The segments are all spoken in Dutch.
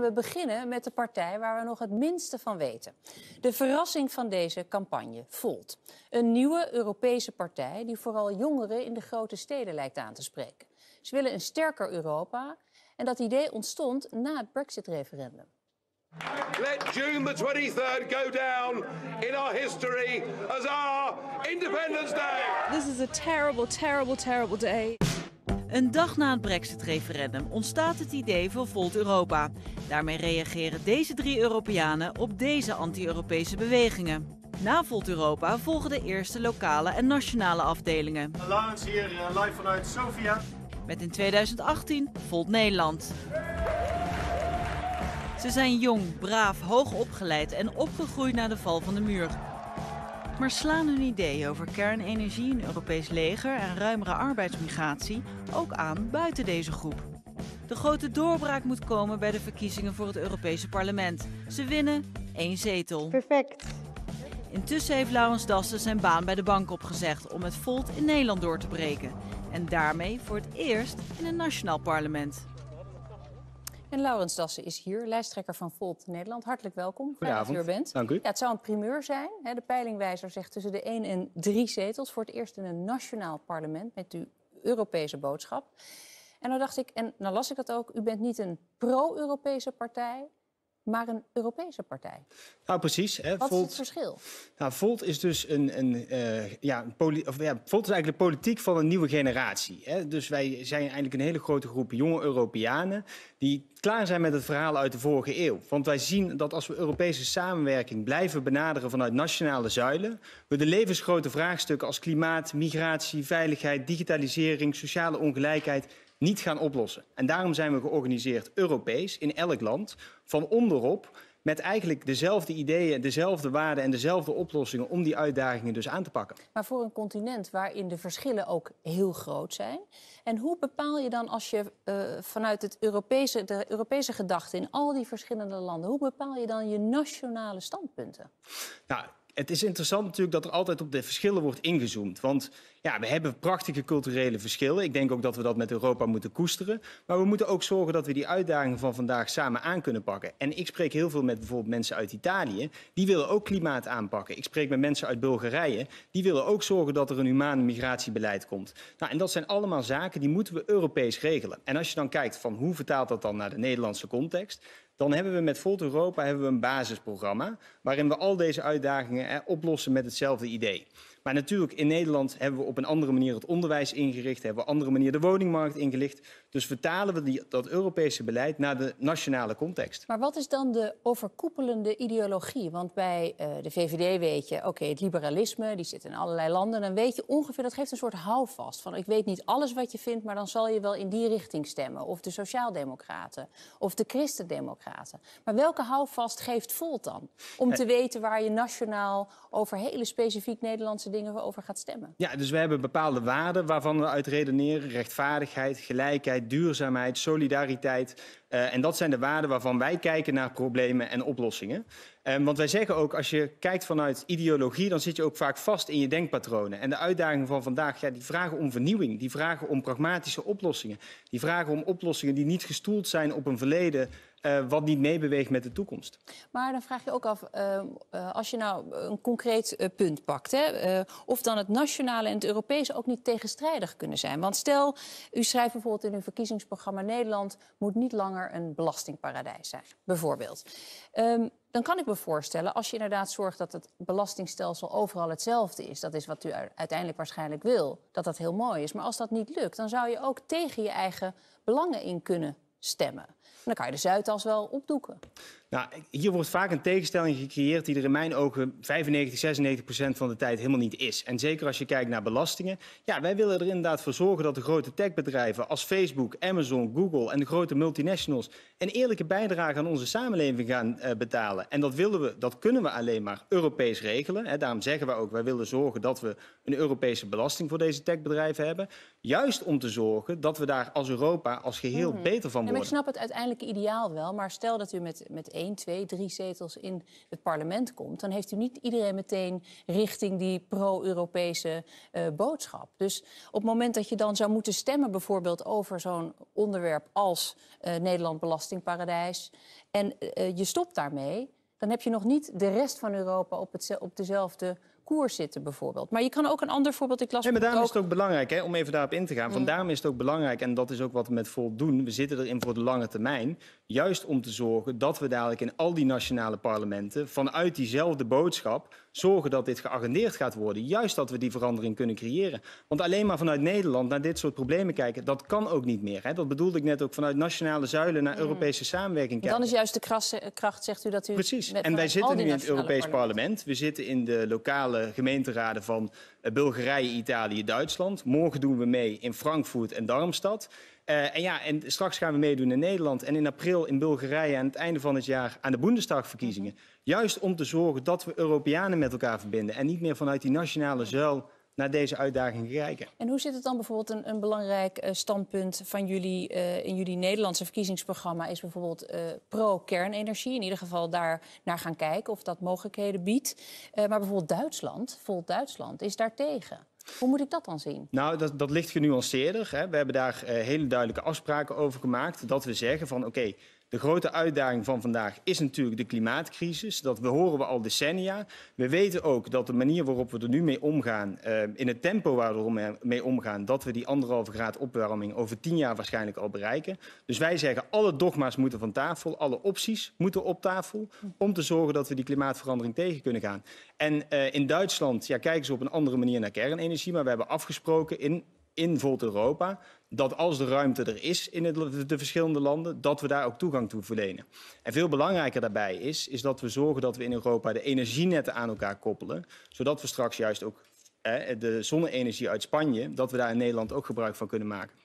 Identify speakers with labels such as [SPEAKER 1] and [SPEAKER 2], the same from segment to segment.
[SPEAKER 1] we beginnen met de partij waar we nog het minste van weten. De verrassing van deze campagne, Volt. Een nieuwe Europese partij die vooral jongeren in de grote steden lijkt aan te spreken. Ze willen een sterker Europa en dat idee ontstond na het Brexit-referendum.
[SPEAKER 2] Let June the 23rd go down in our history as our Independence Day.
[SPEAKER 1] This is a terrible, terrible, terrible day. Een dag na het Brexit-referendum ontstaat het idee voor Volt Europa. Daarmee reageren deze drie Europeanen op deze anti-Europese bewegingen. Na Volt Europa volgen de eerste lokale en nationale afdelingen.
[SPEAKER 3] Laurens hier eh, live vanuit Sofia.
[SPEAKER 1] Met in 2018 Volt Nederland. Ze zijn jong, braaf, hoog opgeleid en opgegroeid na de val van de muur. Maar slaan hun ideeën over
[SPEAKER 2] kernenergie, een Europees leger en ruimere arbeidsmigratie ook aan buiten deze groep? De grote doorbraak moet komen bij de verkiezingen voor het Europese parlement.
[SPEAKER 1] Ze winnen één zetel. Perfect. Intussen heeft Laurens Dassen zijn baan bij de bank
[SPEAKER 2] opgezegd om het Volt in Nederland door te breken. En daarmee voor het eerst in een nationaal parlement.
[SPEAKER 1] En Laurens Dassen is hier, lijsttrekker van Volt Nederland. Hartelijk welkom. Fijn dat u bent. Dank u. Ja, het zou een primeur zijn. Hè? De peilingwijzer zegt tussen de 1 en 3 zetels. Voor het eerst in een nationaal parlement met uw Europese boodschap. En dan nou dacht ik, en dan nou las ik dat ook, u bent niet een pro-Europese partij, maar een Europese partij.
[SPEAKER 3] Nou, precies. Hè. Wat Volt, is het verschil? Nou, Volt is dus een, een, eh, ja, een of, ja, Volt is eigenlijk de politiek van een nieuwe generatie. Hè. Dus wij zijn eigenlijk een hele grote groep jonge Europeanen die klaar zijn met het verhaal uit de vorige eeuw. Want wij zien dat als we Europese samenwerking blijven benaderen vanuit nationale zuilen, we de levensgrote vraagstukken als klimaat, migratie, veiligheid, digitalisering, sociale ongelijkheid niet gaan oplossen. En daarom zijn we georganiseerd Europees in elk land, van onderop, met eigenlijk dezelfde ideeën, dezelfde waarden en dezelfde oplossingen om die uitdagingen dus aan te pakken.
[SPEAKER 1] Maar voor een continent waarin de verschillen ook heel groot zijn. En hoe bepaal je dan als je eh, vanuit het Europese, de Europese gedachte in al die verschillende landen, hoe bepaal je dan je nationale standpunten?
[SPEAKER 3] Nou, het is interessant natuurlijk dat er altijd op de verschillen wordt ingezoomd. Want ja, we hebben prachtige culturele verschillen. Ik denk ook dat we dat met Europa moeten koesteren. Maar we moeten ook zorgen dat we die uitdagingen van vandaag samen aan kunnen pakken. En ik spreek heel veel met bijvoorbeeld mensen uit Italië. Die willen ook klimaat aanpakken. Ik spreek met mensen uit Bulgarije. Die willen ook zorgen dat er een human migratiebeleid komt. Nou, en dat zijn allemaal zaken die moeten we Europees regelen. En als je dan kijkt van hoe vertaalt dat dan naar de Nederlandse context dan hebben we met Volt Europa hebben we een basisprogramma waarin we al deze uitdagingen oplossen met hetzelfde idee. Maar natuurlijk, in Nederland hebben we op een andere manier het onderwijs ingericht, hebben we op een andere manier de woningmarkt ingelicht. Dus vertalen we die, dat Europese beleid naar de nationale context.
[SPEAKER 1] Maar wat is dan de overkoepelende ideologie? Want bij eh, de VVD weet je, oké, het liberalisme, die zit in allerlei landen. Dan weet je ongeveer, dat geeft een soort houvast. Van ik weet niet alles wat je vindt, maar dan zal je wel in die richting stemmen. Of de Sociaaldemocraten, of de Christendemocraten. Maar welke houvast geeft Volt dan? Om eh. te weten waar je nationaal over hele specifiek Nederlandse dingen over gaat stemmen.
[SPEAKER 3] Ja, dus we hebben bepaalde waarden waarvan we uit redeneren: rechtvaardigheid, gelijkheid, duurzaamheid, solidariteit. Eh, en dat zijn de waarden waarvan wij kijken naar problemen en oplossingen. Ehm, want wij zeggen ook, als je kijkt vanuit ideologie, dan zit je ook vaak vast in je denkpatronen. En de uitdagingen van vandaag, ja, die vragen om vernieuwing, die vragen om pragmatische oplossingen. Die vragen om oplossingen die niet gestoeld zijn op een verleden eh, wat niet meebeweegt met de toekomst.
[SPEAKER 1] Maar dan vraag je ook af, ehm, eh, als je nou een concreet punt pakt, hè, of dan het nationale en het Europese ook niet tegenstrijdig kunnen zijn. Want stel, u schrijft bijvoorbeeld in uw verkiezingsprogramma Nederland moet niet langer een belastingparadijs zijn, bijvoorbeeld. Ehm, dan kan ik me voorstellen, als je inderdaad zorgt dat het belastingstelsel overal hetzelfde is, dat is wat u uiteindelijk waarschijnlijk wil, dat dat heel mooi is. Maar als dat niet lukt, dan zou je ook tegen je eigen belangen in kunnen stemmen. dan kan je de Zuidas wel opdoeken.
[SPEAKER 3] Nou, hier wordt vaak een tegenstelling gecreëerd die er in mijn ogen 95, 96 procent van de tijd helemaal niet is. En zeker als je kijkt naar belastingen. Ja, wij willen er inderdaad voor zorgen dat de grote techbedrijven als Facebook, Amazon, Google en de grote multinationals een eerlijke bijdrage aan onze samenleving gaan eh, betalen. En dat willen we, dat kunnen we alleen maar Europees regelen. Daarom zeggen we ook, wij willen zorgen dat we een Europese belasting voor deze techbedrijven hebben. Juist om te zorgen dat we daar als Europa als geheel mhm. beter van worden. En ik
[SPEAKER 1] snap het uiteindelijke ideaal wel, maar stel dat u met, met één, twee, drie zetels in het parlement komt, dan heeft u niet iedereen meteen richting die pro-Europese uh, boodschap. Dus op het moment dat je dan zou moeten stemmen, bijvoorbeeld over zo'n onderwerp als uh, Nederland belastingparadijs, en eh, je stopt daarmee, dan heb je nog niet de rest van Europa op, het, op dezelfde koers zitten bijvoorbeeld. Maar je kan ook een ander voorbeeld... Ik las nee, maar daarom is het ook
[SPEAKER 3] belangrijk, hè, om even daarop in te gaan. Van mm. is het ook belangrijk, en dat is ook wat we met voldoen. doen... we zitten erin voor de lange termijn. Juist om te zorgen dat we dadelijk in al die nationale parlementen... vanuit diezelfde boodschap zorgen dat dit geagendeerd gaat worden. Juist dat we die verandering kunnen creëren. Want alleen maar vanuit Nederland naar dit soort problemen kijken... dat kan ook niet meer. Hè. Dat bedoelde ik net ook vanuit nationale zuilen... naar mm. Europese samenwerking kijken. Dan is
[SPEAKER 1] juist de eh, kracht, zegt u, dat u... Precies.
[SPEAKER 2] en wij zitten nu in het Europees parlement.
[SPEAKER 3] We zitten in de lokale gemeenteraden van eh, Bulgarije, Italië, Duitsland. Morgen doen we mee in Frankfurt en Darmstad. Eh, en ja, en straks gaan we meedoen in Nederland en in april in Bulgarije aan het einde van het jaar aan de Boendestagverkiezingen. Juist om te zorgen dat we Europeanen met elkaar verbinden en niet meer vanuit die nationale zuil naar deze uitdaging kijken.
[SPEAKER 1] En hoe zit het dan bijvoorbeeld een, een belangrijk eh, standpunt van jullie eh, in jullie Nederlandse verkiezingsprogramma is bijvoorbeeld eh, pro-kernenergie. In ieder geval daar naar gaan kijken of dat mogelijkheden biedt. maar bijvoorbeeld Duitsland, vol Duitsland, is daar tegen. Hoe moet ik dat dan zien?
[SPEAKER 3] Nou, dat, dat ligt genuanceerder. Hè. We hebben daar hele duidelijke afspraken over gemaakt. Dat we zeggen van oké, de grote uitdaging van vandaag is natuurlijk de klimaatcrisis. Dat horen we al decennia. We weten ook dat de manier waarop we er nu mee omgaan, eh, in het tempo waar we er mee omgaan, dat we die anderhalve graad opwarming over tien jaar waarschijnlijk al bereiken. Dus wij zeggen alle dogma's moeten van tafel, alle opties moeten op tafel om te zorgen dat we die klimaatverandering tegen kunnen gaan. En eh, in Duitsland ja, kijken ze op een andere manier naar kernenergie, maar we hebben afgesproken in in Volt Europa. Dat als de ruimte er is in de verschillende landen, dat we daar ook toegang toe verlenen. En veel belangrijker daarbij is, is dat we zorgen dat we in Europa de energienetten aan elkaar koppelen. Zodat we straks juist ook de zonne-energie uit Spanje, dat we daar in Nederland ook gebruik van kunnen maken.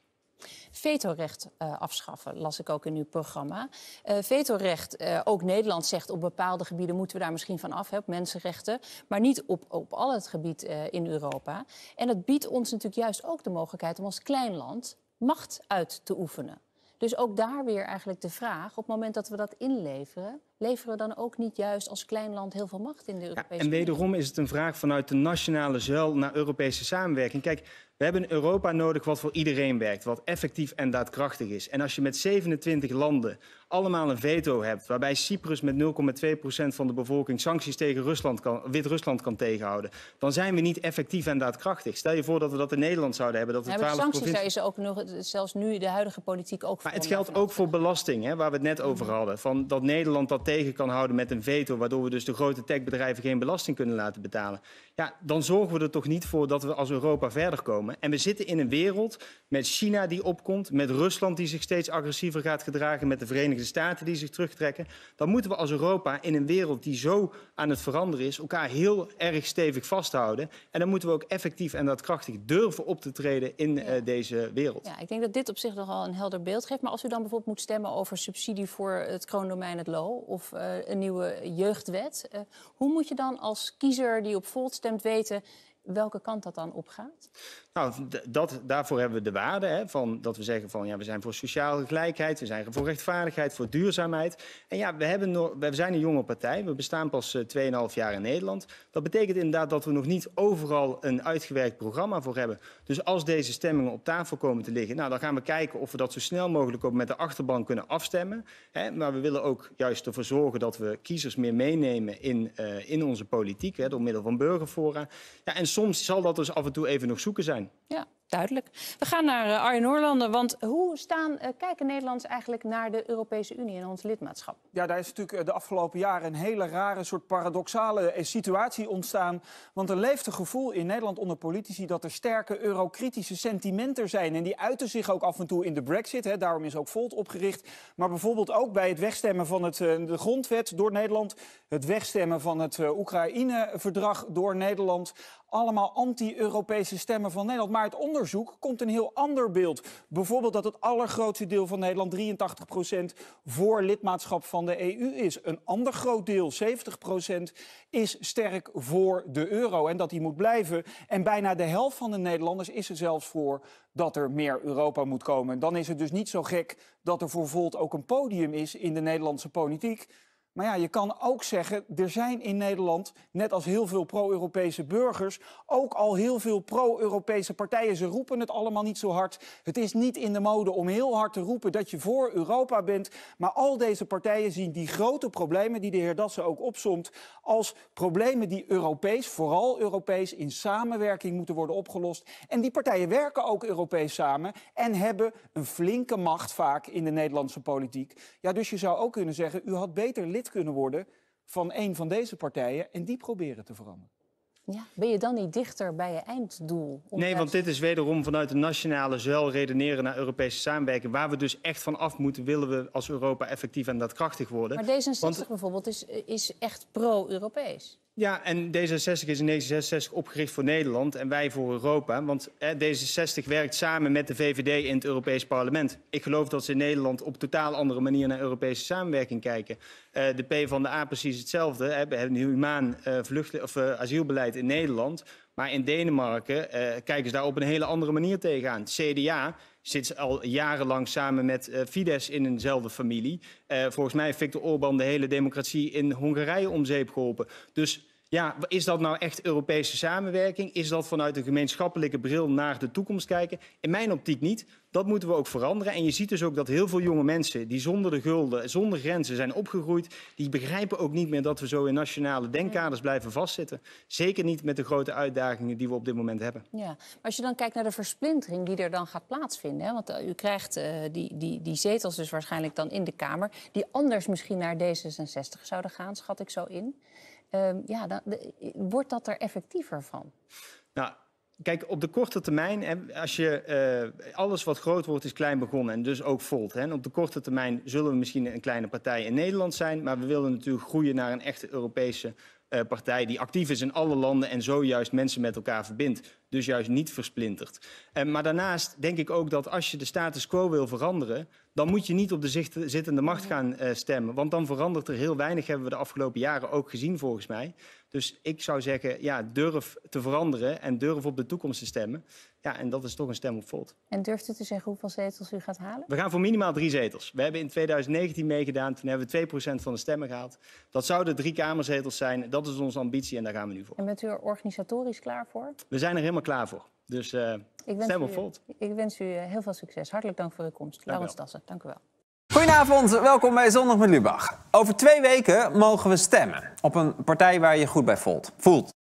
[SPEAKER 1] Vetorecht uh, afschaffen, las ik ook in uw programma. Uh, vetorecht, uh, ook Nederland zegt op bepaalde gebieden moeten we daar misschien van af, hè, mensenrechten. Maar niet op, op al het gebied in Europa. En dat biedt ons natuurlijk juist ook de mogelijkheid om als klein land macht uit te oefenen. Dus ook daar weer eigenlijk de vraag, op het moment dat we dat inleveren, leveren we dan ook niet juist als klein land heel veel macht in de Europese Unie? Ja, en wederom
[SPEAKER 3] is het een vraag vanuit de nationale zuil naar Europese samenwerking. Kijk, we hebben een Europa nodig wat voor iedereen werkt, wat effectief en daadkrachtig is. En als je met 27 landen allemaal een veto hebt, waarbij Cyprus met 0,2% van de bevolking sancties tegen Rusland kan, Wit-Rusland kan tegenhouden, dan zijn we niet effectief en daadkrachtig. Stel je voor dat we dat in Nederland zouden hebben. Dat we ja, maar sancties provincies...
[SPEAKER 1] ook nog, zelfs nu de huidige politiek ook voor. Maar het geldt
[SPEAKER 3] ook voor belasting, hè, waar we het net over mhm. hadden. Van dat Nederland dat kan houden met een veto, waardoor we dus de grote techbedrijven geen belasting kunnen laten betalen, ja, dan zorgen we er toch niet voor dat we als Europa verder komen. En we zitten in een wereld met China die opkomt, met Rusland die zich steeds agressiever gaat gedragen, met de Verenigde Staten die zich terugtrekken. Dan moeten we als Europa in een wereld die zo aan het veranderen is, elkaar heel erg stevig vasthouden. En dan moeten we ook effectief en daadkrachtig durven op te treden in eh, deze wereld.
[SPEAKER 1] Ja, ik denk dat dit op zich nogal een helder beeld geeft. Maar als u dan bijvoorbeeld moet stemmen over subsidie voor het kroondomein het Lo of of eh, een nieuwe jeugdwet. Eh, hoe moet je dan als kiezer die op Volt stemt weten welke kant dat dan op gaat?
[SPEAKER 3] Nou, dat, daarvoor hebben we de waarde hè, van, dat we zeggen van ja, we zijn voor sociale gelijkheid, we zijn voor rechtvaardigheid, voor duurzaamheid. En ja, we, hebben we zijn een jonge partij, we bestaan pas 2,5 eh, jaar in Nederland. Dat betekent inderdaad dat we nog niet overal een uitgewerkt programma voor hebben. Dus als deze stemmingen op tafel komen te liggen, nou, dan gaan we kijken of we dat zo snel mogelijk ook met de achterban kunnen afstemmen. Hè. Maar we willen ook juist ervoor zorgen dat we kiezers meer meenemen in, eh, in onze politiek, hè, door middel van burgerfora. Ja, en soms zal dat dus af en toe even nog zoeken zijn.
[SPEAKER 1] Ja. Duidelijk. We gaan naar eh, Arjen Noorlander, want hoe staan, uh, kijken Nederlanders eigenlijk naar de Europese Unie en ons lidmaatschap?
[SPEAKER 2] Ja, daar is natuurlijk eh, de afgelopen jaren een hele rare soort paradoxale situatie ontstaan. Want er leeft een gevoel in Nederland onder politici dat er sterke eurokritische sentimenten zijn. En die uiten zich ook af en toe in de brexit, hè. daarom is ook Volt opgericht. Maar bijvoorbeeld ook bij het wegstemmen van het, de grondwet door Nederland, het wegstemmen van het Oekraïne-verdrag door Nederland. Allemaal anti-Europese stemmen van Nederland. Maar het onder onderzoek komt een heel ander beeld. Bijvoorbeeld dat het allergrootste deel van Nederland, 83 voor lidmaatschap van de EU is. Een ander groot deel, 70 is sterk voor de euro en dat die moet blijven. En bijna de helft van de Nederlanders is er zelfs voor dat er meer Europa moet komen. Dan is het dus niet zo gek dat er voor Volt ook een podium is in de Nederlandse politiek maar ja, je kan ook zeggen, er zijn in Nederland, net als heel veel pro-Europese burgers, ook al heel veel pro-Europese partijen. Ze roepen het allemaal niet zo hard. Het is niet in de mode om heel hard te roepen dat je voor Europa bent. Maar al deze partijen zien die grote problemen, die de heer Dassen ook opzomt, als problemen die Europees, vooral Europees, in samenwerking moeten worden opgelost. En die partijen werken ook Europees samen en hebben een flinke macht vaak in de Nederlandse politiek. Ja, dus je zou ook kunnen zeggen, u had beter lid kunnen worden van een van deze partijen en die proberen te veranderen.
[SPEAKER 1] Ja, ben je dan niet dichter bij je einddoel? Nee, want
[SPEAKER 3] dit is wederom vanuit de nationale zuil redeneren naar Europese samenwerking. Waar we dus echt van af moeten, willen we als Europa effectief en daadkrachtig worden. Maar D66
[SPEAKER 1] bijvoorbeeld is echt pro-Europees.
[SPEAKER 3] Ja, en D66 is in 1966 opgericht voor Nederland en wij voor Europa. Want D66 werkt samen met de VVD in het Europees Parlement. Ik geloof dat ze in Nederland op totaal andere manier naar Europese samenwerking kijken. Eh, de P van de A precies hetzelfde. We hebben een humaan eh, of, eh, asielbeleid in Nederland. Maar in Denemarken kijken ze daar op een hele andere manier tegenaan. CDA zit al jarenlang samen met Fides eh, Fidesz in eenzelfde familie. Eh, volgens mij heeft Viktor Orbán de hele democratie in Hongarije om zeep geholpen. Dus ja, is dat nou echt Europese samenwerking? Is dat vanuit een gemeenschappelijke bril naar de toekomst kijken? In mijn optiek niet. Dat moeten we ook veranderen. En je ziet dus ook dat heel veel jonge mensen die zonder de gulden, zonder grenzen zijn opgegroeid, die begrijpen ook niet meer dat we zo in nationale denkkaders blijven vastzitten. Zeker niet met de grote uitdagingen die we op dit moment hebben.
[SPEAKER 1] Ja, maar als je dan kijkt naar de versplintering die er dan gaat plaatsvinden, want eh, u krijgt eh, die, die, die zetels dus waarschijnlijk dan in de Kamer, die anders misschien naar D66 zouden gaan, schat ik zo in. Ehm, ja, dan, wordt dat er effectiever van?
[SPEAKER 3] Nou, Kijk, op de korte termijn, als je, eh, alles wat groot wordt is klein begonnen en dus ook Volt. Hè. En op de korte termijn zullen we misschien een kleine partij in Nederland zijn, maar we willen natuurlijk groeien naar een echte Europese eh, partij die actief is in alle landen en zojuist mensen met elkaar verbindt. Dus juist niet versplinterd. Eh, maar daarnaast denk ik ook dat als je de status quo wil veranderen, dan moet je niet op de zittende macht gaan eh, stemmen. Want dan verandert er heel weinig, hebben we de afgelopen jaren ook gezien volgens mij. Dus ik zou zeggen, ja, durf te veranderen en durf op de toekomst te stemmen. Ja, en dat is toch een stem op Volt.
[SPEAKER 1] En durft u te zeggen hoeveel zetels u gaat halen?
[SPEAKER 3] We gaan voor minimaal drie zetels. We hebben in 2019 meegedaan, toen hebben we 2% van de stemmen gehaald. Dat zouden drie Kamerzetels zijn. Dat is onze ambitie en daar gaan we nu voor. En
[SPEAKER 1] bent u er organisatorisch klaar voor?
[SPEAKER 3] We zijn er helemaal
[SPEAKER 2] klaar voor. Dus eh, stem op Volt.
[SPEAKER 1] Ik wens u eh, heel veel succes. Hartelijk dank voor uw komst. Laurens Tassen, dank u wel.
[SPEAKER 2] Goedenavond, welkom bij Zondag met Lubach. Over twee weken mogen we stemmen op een partij waar je goed bij voelt. voelt.